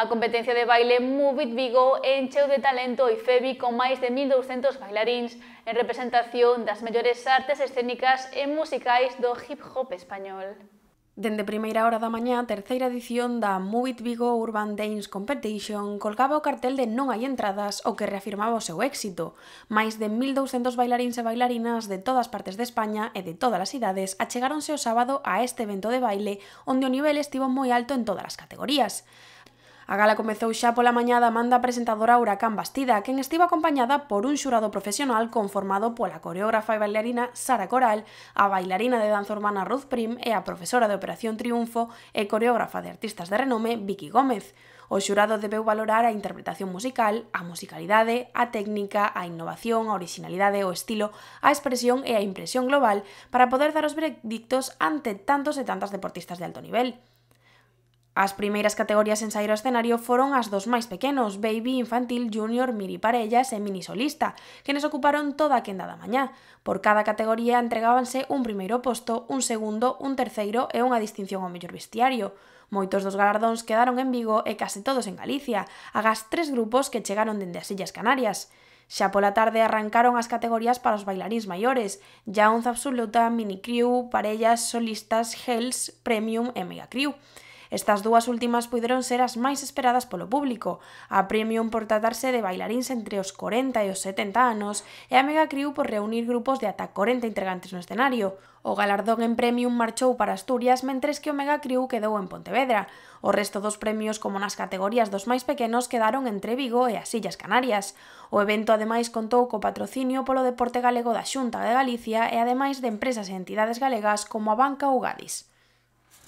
A competencia de baile Movit Vigo encheu de talento e Febi con máis de 1.200 bailaríns en representación das mellores artes escénicas e musicais do hip hop español. Dende primeira hora da mañá, a terceira edición da Movit Vigo Urban Dance Competition colgaba o cartel de Non hai entradas, o que reafirmaba o seu éxito. Máis de 1.200 bailaríns e bailarinas de todas partes de España e de todas as idades achegáronse o sábado a este evento de baile, onde o nivel estivo moi alto en todas as categorías. A gala comezou xa pola mañá da manda presentadora Huracán Bastida, quen estivo acompañada por un xurado profesional conformado pola coreógrafa e bailarina Sara Coral, a bailarina de danza urbana Ruth Prim e a profesora de Operación Triunfo e coreógrafa de artistas de renome Vicky Gómez. O xurado debeu valorar a interpretación musical, a musicalidade, a técnica, a innovación, a originalidade, o estilo, a expresión e a impresión global para poder dar os veredictos ante tantos e tantas deportistas de alto nivel. As primeiras categorías en sair ao escenario foron as dos máis pequenos, Baby, Infantil, Junior, Mini Parellas e Mini Solista, que nes ocuparon toda a quenda da mañá. Por cada categoría entregábanse un primeiro posto, un segundo, un terceiro e unha distinción ao mellor vestiario. Moitos dos galardóns quedaron en Vigo e case todos en Galicia, agás tres grupos que chegaron dende as Illas Canarias. Xa pola tarde arrancaron as categorías para os bailaríns maiores, Jaunz Absoluta, Mini Crew, Parellas, Solistas, Hells, Premium e Mega Crew. Estas dúas últimas puderon ser as máis esperadas polo público, a Premium por tratarse de bailaríns entre os 40 e os 70 anos e a Mega Crew por reunir grupos de ata 40 integrantes no escenario. O galardón en Premium marchou para Asturias mentres que o Mega Crew quedou en Pontevedra. O resto dos premios como nas categorías dos máis pequenos quedaron entre Vigo e as Illas Canarias. O evento ademais contou co patrocinio polo deporte galego da Xunta de Galicia e ademais de empresas e entidades galegas como a Banca Ugadis.